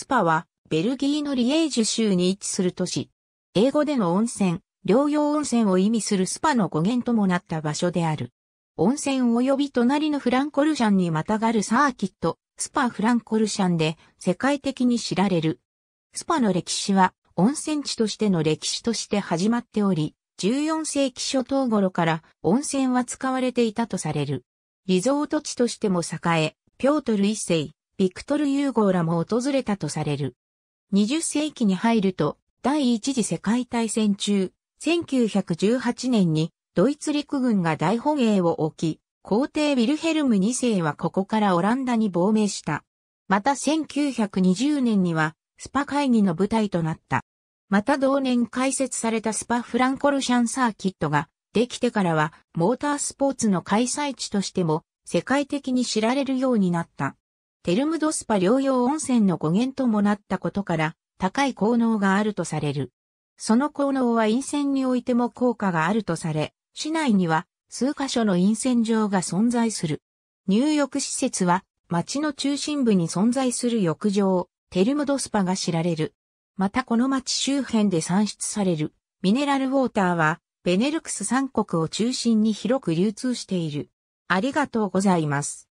ツパは、ベルギーのリエージュ州に位置する都市。英語での温泉、療養温泉を意味するスパの語源ともなった場所である。温泉及び隣のフランコルシャンにまたがるサーキット、スパフランコルシャンで世界的に知られる。スパの歴史は温泉地としての歴史として始まっており、14世紀初頭頃から温泉は使われていたとされる。リゾート地としても栄え、ピョートル一世、ビクトル・ユーゴーらも訪れたとされる。20世紀に入ると、第一次世界大戦中、1918年にドイツ陸軍が大本営を置き、皇帝ウィルヘルム2世はここからオランダに亡命した。また1920年にはスパ会議の舞台となった。また同年開設されたスパフランコルシャンサーキットができてからはモータースポーツの開催地としても世界的に知られるようになった。テルムドスパ療養温泉の語源ともなったことから、高い効能があるとされる。その効能は陰線においても効果があるとされ、市内には数カ所の陰線場が存在する。入浴施設は町の中心部に存在する浴場、テルムドスパが知られる。またこの町周辺で産出されるミネラルウォーターはベネルクス三国を中心に広く流通している。ありがとうございます。